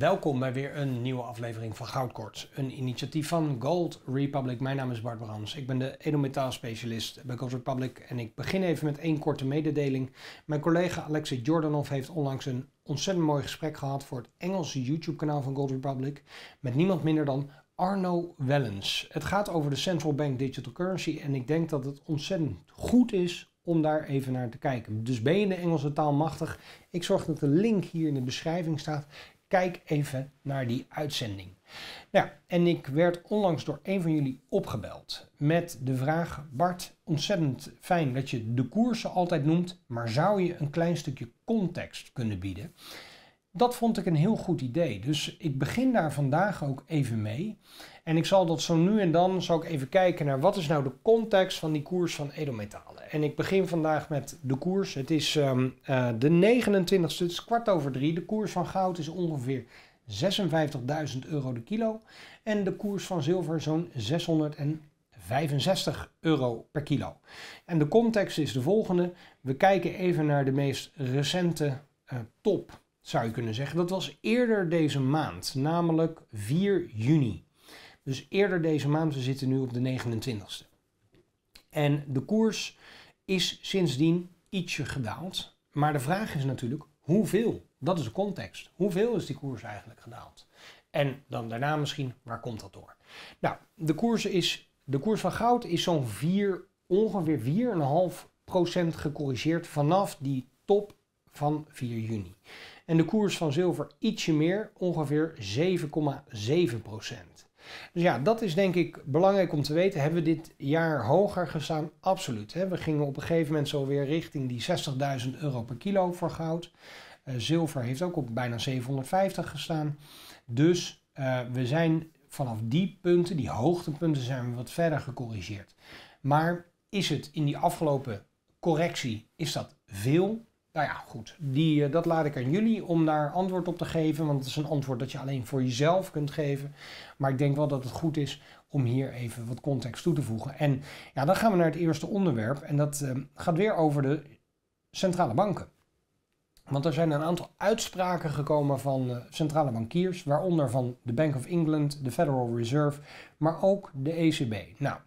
Welkom bij weer een nieuwe aflevering van Goudkort, een initiatief van Gold Republic. Mijn naam is Bart Brands, ik ben de edelmetaalspecialist bij Gold Republic en ik begin even met één korte mededeling. Mijn collega Alexei Jordanov heeft onlangs een ontzettend mooi gesprek gehad voor het Engelse YouTube-kanaal van Gold Republic met niemand minder dan Arno Wellens. Het gaat over de Central Bank Digital Currency en ik denk dat het ontzettend goed is om daar even naar te kijken. Dus ben je de Engelse taal machtig? Ik zorg dat de link hier in de beschrijving staat kijk even naar die uitzending. Nou, en ik werd onlangs door een van jullie opgebeld met de vraag: Bart, ontzettend fijn dat je de koersen altijd noemt, maar zou je een klein stukje context kunnen bieden? Dat vond ik een heel goed idee. Dus ik begin daar vandaag ook even mee. En ik zal dat zo nu en dan zal ik even kijken naar wat is nou de context van die koers van edelmetalen. En ik begin vandaag met de koers. Het is ehm, eh, de 29ste, het is kwart over drie. De koers van goud is ongeveer 56.000 euro de kilo. En de koers van zilver zo'n 665 euro per kilo. En de context is de volgende. We kijken even naar de meest recente eh, top zou je kunnen zeggen. Dat was eerder deze maand, namelijk 4 juni. Dus eerder deze maand, we zitten nu op de 29ste. En de koers is sindsdien ietsje gedaald. Maar de vraag is natuurlijk hoeveel? Dat is de context. Hoeveel is die koers eigenlijk gedaald? En dan daarna misschien, waar komt dat door? Nou, de koers, is, de koers van goud is zo'n 4, ongeveer 4,5% gecorrigeerd vanaf die top van 4 juni. En de koers van zilver ietsje meer, ongeveer 7,7 procent. Dus ja, dat is denk ik belangrijk om te weten. Hebben we dit jaar hoger gestaan? Absoluut. Hè? We gingen op een gegeven moment zo weer richting die 60.000 euro per kilo voor goud. Eh, zilver heeft ook op bijna 750 gestaan. Dus eh, we zijn vanaf die punten, die hoogtepunten, zijn we wat verder gecorrigeerd. Maar is het in die afgelopen correctie, is dat veel? nou ja, goed. Die, eh, dat laat ik aan jullie om daar antwoord op te geven. Want het is een antwoord dat je alleen voor jezelf kunt geven. Maar ik denk wel dat het goed is om hier even wat context toe te voegen. En ja, dan gaan we naar het eerste onderwerp. En dat ehm, gaat weer over de centrale banken. Want er zijn een aantal uitspraken gekomen van eh, centrale bankiers, waaronder van de Bank of England, de Federal Reserve, maar ook de ECB. Nou,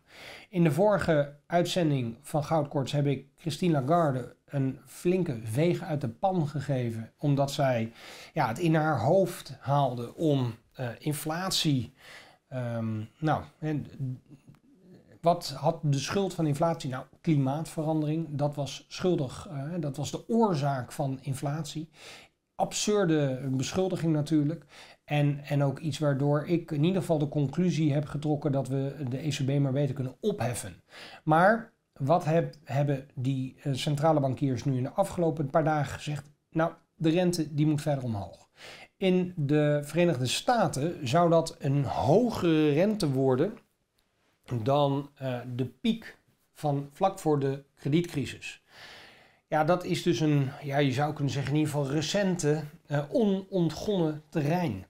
in de vorige uitzending van Goudkorts heb ik Christine Lagarde een flinke veeg uit de pan gegeven, omdat zij ja, het in haar hoofd haalde om eh, inflatie. Ehm, nou, wat had de schuld van inflatie? Nou, klimaatverandering, dat was schuldig. Eh, dat was de oorzaak van inflatie. Absurde beschuldiging natuurlijk. En, en ook iets waardoor ik in ieder geval de conclusie heb getrokken dat we de ECB maar beter kunnen opheffen. Maar wat hebben die eh, centrale bankiers nu in de afgelopen paar dagen gezegd? Nou, de rente die moet verder omhoog. In de Verenigde Staten zou dat een hogere rente worden dan eh, de piek van vlak voor de kredietcrisis. Ja, dat is dus een, ja, je zou kunnen zeggen in ieder geval recente, uh, onontgonnen terrein.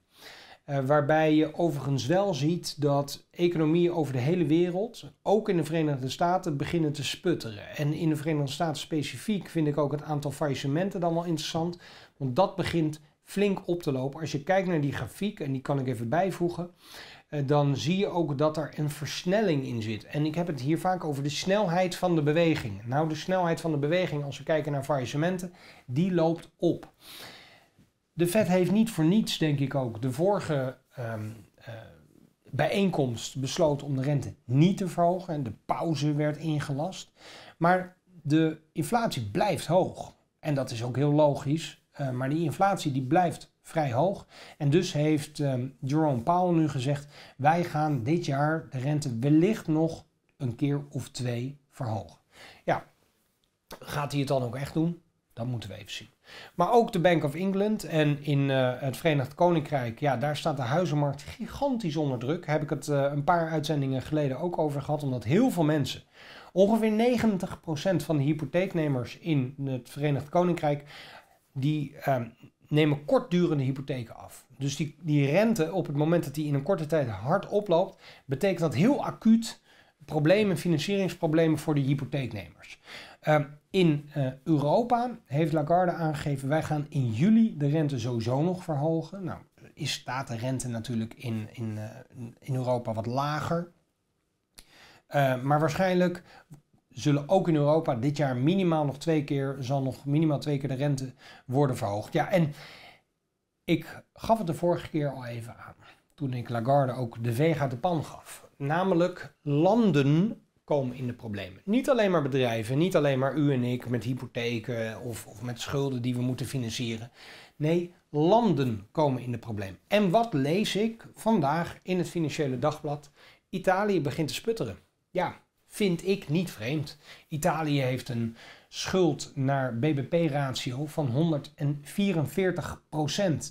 Eh, waarbij je overigens wel ziet dat economieën over de hele wereld, ook in de Verenigde Staten, beginnen te sputteren. En in de Verenigde Staten specifiek vind ik ook het aantal faillissementen dan wel interessant, want dat begint flink op te lopen. Als je kijkt naar die grafiek, en die kan ik even bijvoegen, eh, dan zie je ook dat er een versnelling in zit. En ik heb het hier vaak over de snelheid van de beweging. Nou, de snelheid van de beweging, als we kijken naar faillissementen, die loopt op. De Fed heeft niet voor niets, denk ik ook, de vorige ehm, eh, bijeenkomst besloot om de rente niet te verhogen. En de pauze werd ingelast. Maar de inflatie blijft hoog. En dat is ook heel logisch. Eh, maar die inflatie die blijft vrij hoog. En dus heeft ehm, Jerome Powell nu gezegd: wij gaan dit jaar de rente wellicht nog een keer of twee verhogen. Ja, gaat hij het dan ook echt doen? Dat moeten we even zien. Maar ook de Bank of England en in eh, het Verenigd Koninkrijk, ja, daar staat de huizenmarkt gigantisch onder druk. heb ik het eh, een paar uitzendingen geleden ook over gehad, omdat heel veel mensen, ongeveer 90% van de hypotheeknemers in het Verenigd Koninkrijk, die ehm, nemen kortdurende hypotheken af. Dus die, die rente op het moment dat die in een korte tijd hard oploopt, betekent dat heel acuut problemen, financieringsproblemen voor de hypotheeknemers. Ehm, in eh, Europa heeft Lagarde aangegeven, wij gaan in juli de rente sowieso nog verhogen. Nou, is, staat de rente natuurlijk in, in, eh, in Europa wat lager. Ehm, maar waarschijnlijk zullen ook in Europa dit jaar minimaal nog twee keer, zal nog minimaal twee keer de rente worden verhoogd. Ja, en ik gaf het de vorige keer al even aan, toen ik Lagarde ook de veeg uit de pan gaf. Namelijk, landen komen in de problemen. Niet alleen maar bedrijven, niet alleen maar u en ik met hypotheken of, of met schulden die we moeten financieren. Nee, landen komen in de problemen. En wat lees ik vandaag in het Financiële Dagblad? Italië begint te sputteren. Ja, vind ik niet vreemd. Italië heeft een schuld naar BBP-ratio van 144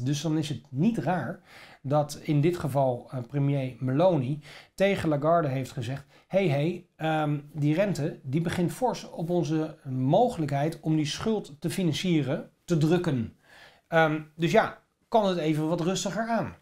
Dus dan is het niet raar dat in dit geval eh, premier Meloni tegen Lagarde heeft gezegd: hé hey, hey, ehm, die rente die begint fors op onze mogelijkheid om die schuld te financieren te drukken. Ehm, dus ja, kan het even wat rustiger aan.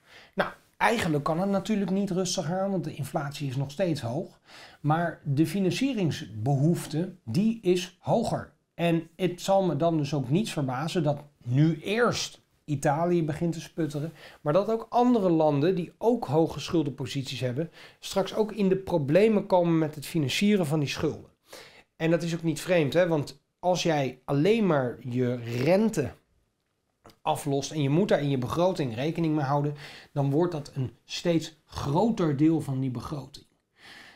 Eigenlijk kan het natuurlijk niet rustig gaan, want de inflatie is nog steeds hoog. Maar de financieringsbehoefte, die is hoger. En het zal me dan dus ook niets verbazen dat nu eerst Italië begint te sputteren, maar dat ook andere landen die ook hoge schuldenposities hebben, straks ook in de problemen komen met het financieren van die schulden. En dat is ook niet vreemd, hè? want als jij alleen maar je rente aflost en je moet daar in je begroting rekening mee houden, dan wordt dat een steeds groter deel van die begroting.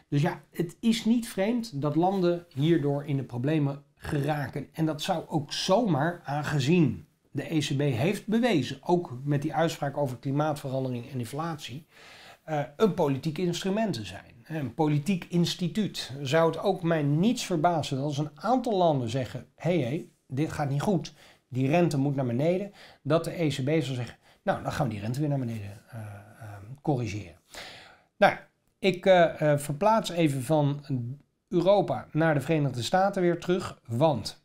Dus ja, het is niet vreemd dat landen hierdoor in de problemen geraken. En dat zou ook zomaar aangezien de ECB heeft bewezen, ook met die uitspraak over klimaatverandering en inflatie, eh, een politiek instrument te zijn. Een politiek instituut. Zou het ook mij niets verbazen als een aantal landen zeggen: hé, hey, hey, dit gaat niet goed die rente moet naar beneden, dat de ECB zal zeggen, nou dan gaan we die rente weer naar beneden eh, ehm, corrigeren. Nou, ik eh, eh, verplaats even van Europa naar de Verenigde Staten weer terug, want,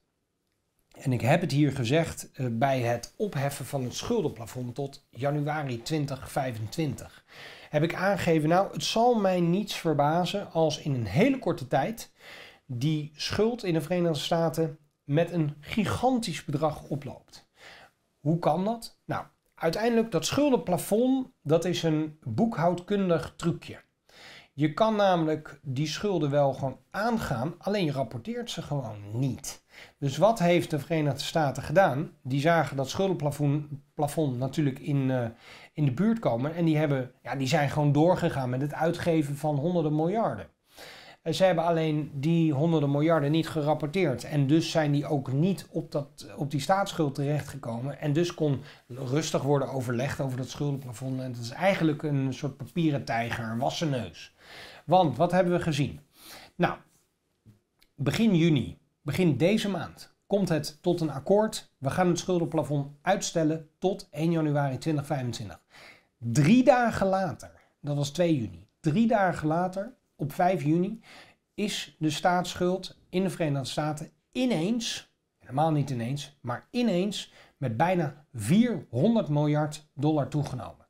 en ik heb het hier gezegd bij het opheffen van het schuldenplafond tot januari 2025, heb ik aangegeven, nou het zal mij niets verbazen als in een hele korte tijd die schuld in de Verenigde Staten met een gigantisch bedrag oploopt. Hoe kan dat? Nou, uiteindelijk dat schuldenplafond, dat is een boekhoudkundig trucje. Je kan namelijk die schulden wel gewoon aangaan, alleen je rapporteert ze gewoon niet. Dus wat heeft de Verenigde Staten gedaan? Die zagen dat schuldenplafond plafond natuurlijk in, eh, in de buurt komen en die, hebben, ja, die zijn gewoon doorgegaan met het uitgeven van honderden miljarden. Ze hebben alleen die honderden miljarden niet gerapporteerd. En dus zijn die ook niet op, dat, op die staatsschuld terechtgekomen. En dus kon rustig worden overlegd over dat schuldenplafond. En het is eigenlijk een soort papieren tijger, een wassen neus. Want wat hebben we gezien? Nou, begin juni, begin deze maand, komt het tot een akkoord. We gaan het schuldenplafond uitstellen tot 1 januari 2025. Drie dagen later, dat was 2 juni, drie dagen later op 5 juni is de staatsschuld in de Verenigde Staten ineens, helemaal niet ineens, maar ineens met bijna 400 miljard dollar toegenomen.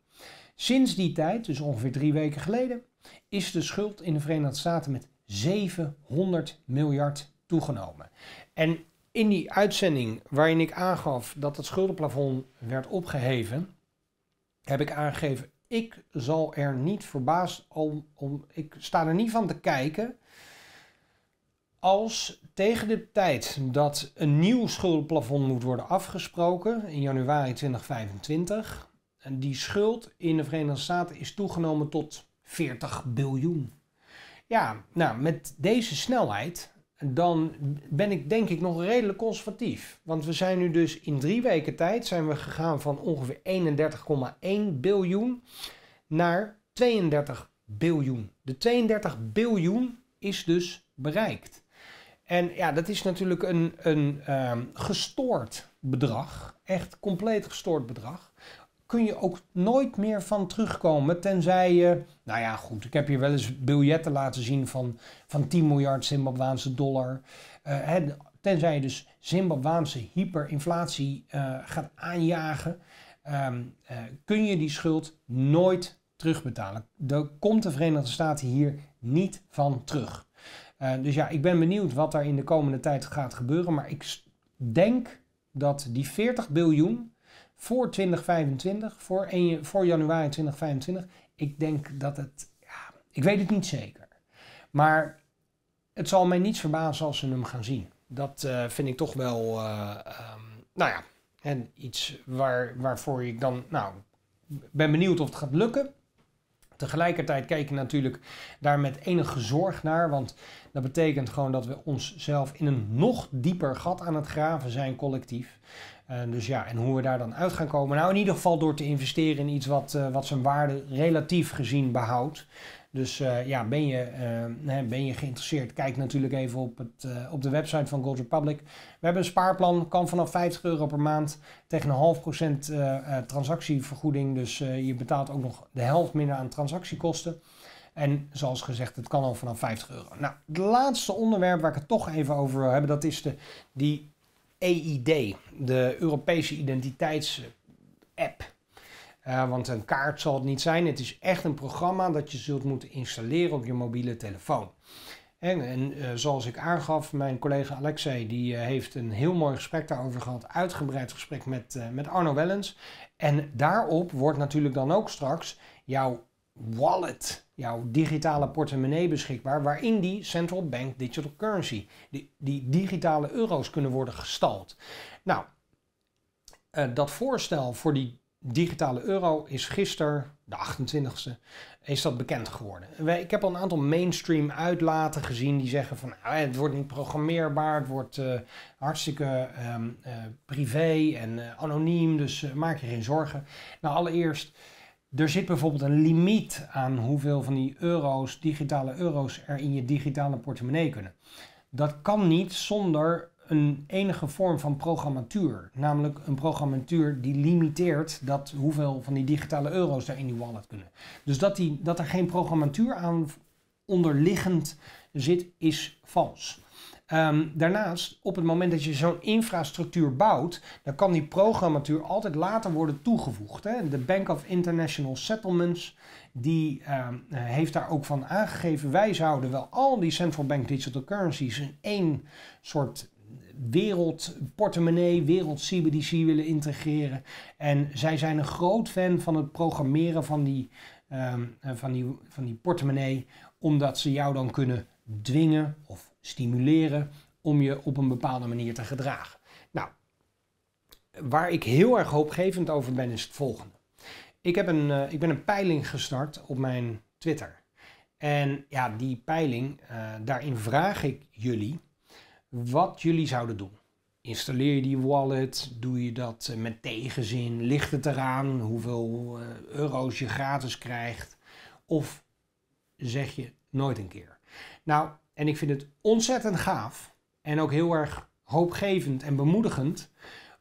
Sinds die tijd, dus ongeveer drie weken geleden, is de schuld in de Verenigde Staten met 700 miljard toegenomen. En in die uitzending waarin ik aangaf dat het schuldenplafond werd opgeheven, heb ik aangegeven ik zal er niet verbaasd om, om. Ik sta er niet van te kijken. Als tegen de tijd dat een nieuw schuldenplafond moet worden afgesproken in januari 2025, en die schuld in de Verenigde Staten is toegenomen tot 40 biljoen. Ja, nou, met deze snelheid dan ben ik denk ik nog redelijk conservatief. Want we zijn nu dus in drie weken tijd zijn we gegaan van ongeveer 31,1 biljoen naar 32 biljoen. De 32 biljoen is dus bereikt. En ja, dat is natuurlijk een, een ehm, gestoord bedrag. Echt compleet gestoord bedrag kun je ook nooit meer van terugkomen. Tenzij je, nou ja, goed, ik heb hier wel eens biljetten laten zien van, van 10 miljard Zimbabweanse dollar. Eh, tenzij je dus Zimbabweanse hyperinflatie eh, gaat aanjagen, ehm, eh, kun je die schuld nooit terugbetalen. Daar komt de Verenigde Staten hier niet van terug. dus ja, ik ben benieuwd wat daar in de komende tijd gaat gebeuren. Maar ik denk dat die 40 biljoen voor 2025, voor, een, voor januari 2025. Ik denk dat het, ja, ik weet het niet zeker. Maar het zal mij niets verbazen als ze hem gaan zien. Dat eh, vind ik toch wel, eh, ehm, nou ja, en iets waar, waarvoor ik dan, nou, ben benieuwd of het gaat lukken tegelijkertijd kijk je natuurlijk daar met enige zorg naar, want dat betekent gewoon dat we onszelf in een nog dieper gat aan het graven zijn collectief. Eh, dus ja, en hoe we daar dan uit gaan komen. Nou, in ieder geval door te investeren in iets wat, eh, wat zijn waarde relatief gezien behoudt. Dus eh, ja, ben je, eh, ben je geïnteresseerd, kijk natuurlijk even op, het, eh, op de website van Gold Republic. We hebben een spaarplan, kan vanaf 50 euro per maand tegen een half procent transactievergoeding. Dus je betaalt ook nog de helft minder aan transactiekosten. En zoals gezegd, het kan al vanaf 50 euro. Nou, het laatste onderwerp waar ik het toch even over wil hebben, dat is de, die EID, de Europese Identiteits-app. Eh, want een kaart zal het niet zijn. Het is echt een programma dat je zult moeten installeren op je mobiele telefoon. En, en eh, zoals ik aangaf, mijn collega Alexei die eh, heeft een heel mooi gesprek daarover gehad. Uitgebreid gesprek met, met Arno Wellens. En daarop wordt natuurlijk dan ook straks jouw wallet, jouw digitale portemonnee beschikbaar, waarin die central bank digital currency, die, die digitale euro's kunnen worden gestald. Nou, dat voorstel voor die digitale euro is gisteren, de 28e, is dat bekend geworden. Ik heb al een aantal mainstream uitlaten gezien die zeggen van nou het wordt niet programmeerbaar, het wordt eh, hartstikke ehm, eh, privé en eh, anoniem, dus maak je geen zorgen. Nou, allereerst, er zit bijvoorbeeld een limiet aan hoeveel van die euro's, digitale euro's, er in je digitale portemonnee kunnen. Dat kan niet zonder een enige vorm van programmatuur. Namelijk een programmatuur die limiteert dat hoeveel van die digitale euro's er in die wallet kunnen. Dus dat, die, dat er geen programmatuur aan onderliggend zit, is vals. Ehm, daarnaast, op het moment dat je zo'n infrastructuur bouwt, dan kan die programmatuur altijd later worden toegevoegd. Hè? De Bank of International Settlements die ehm, eh, heeft daar ook van aangegeven, wij zouden wel al die central bank digital currencies in één soort wereldportemonnee, wereld CBDC willen integreren. En zij zijn een groot fan van het programmeren van die, ehm, eh, van die, van die portemonnee, omdat ze jou dan kunnen dwingen of stimuleren om je op een bepaalde manier te gedragen. Nou, waar ik heel erg hoopgevend over ben, is het volgende. Ik, heb een, eh, ik ben een peiling gestart op mijn Twitter. En ja, die peiling, eh, daarin vraag ik jullie wat jullie zouden doen. Installeer je die wallet? Doe je dat eh, met tegenzin? Ligt het eraan hoeveel eh, euro's je gratis krijgt? Of zeg je nooit een keer? Nou, en ik vind het ontzettend gaaf en ook heel erg hoopgevend en bemoedigend.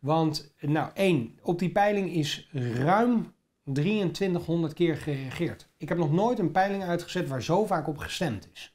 Want, eh, nou, één, op die peiling is ruim 2300 keer gereageerd. Ik heb nog nooit een peiling uitgezet waar zo vaak op gestemd is.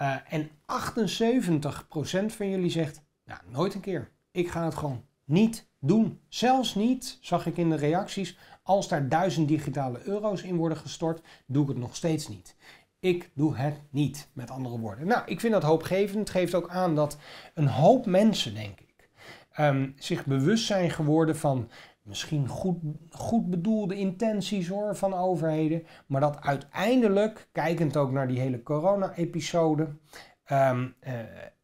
Eh, en 78% van jullie zegt, nou nooit een keer. Ik ga het gewoon niet doen. Zelfs niet, zag ik in de reacties, als daar duizend digitale euro's in worden gestort, doe ik het nog steeds niet. Ik doe het niet, met andere woorden. Nou, ik vind dat hoopgevend. Het geeft ook aan dat een hoop mensen, denk ik, ehm, zich bewust zijn geworden van misschien goed, goed bedoelde intenties hoor van overheden, maar dat uiteindelijk, kijkend ook naar die hele corona-episode, ehm, eh,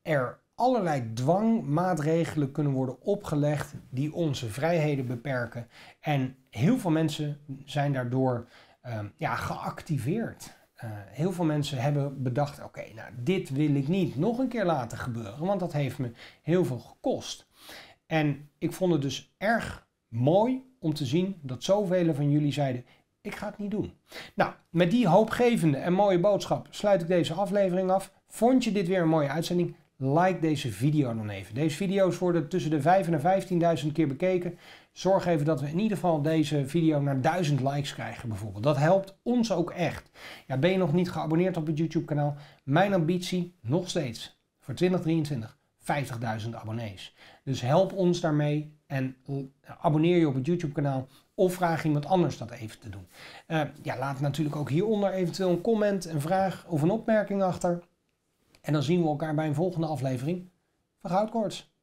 er allerlei dwangmaatregelen kunnen worden opgelegd die onze vrijheden beperken. En heel veel mensen zijn daardoor ehm, ja, geactiveerd. Eh, heel veel mensen hebben bedacht: oké, nou, dit wil ik niet nog een keer laten gebeuren, want dat heeft me heel veel gekost. En ik vond het dus erg Mooi om te zien dat zoveel van jullie zeiden: ik ga het niet doen. Nou, met die hoopgevende en mooie boodschap sluit ik deze aflevering af. Vond je dit weer een mooie uitzending? Like deze video dan even. Deze video's worden tussen de 5.000 en 15.000 keer bekeken. Zorg even dat we in ieder geval deze video naar 1000 likes krijgen bijvoorbeeld. Dat helpt ons ook echt. Ja, ben je nog niet geabonneerd op het YouTube kanaal? Mijn ambitie nog steeds voor 2023 50.000 abonnees. Dus help ons daarmee en abonneer je op het YouTube kanaal of vraag iemand anders dat even te doen. Eh, ja, laat natuurlijk ook hieronder eventueel een comment, een vraag of een opmerking achter. En dan zien we elkaar bij een volgende aflevering van Goudkoorts.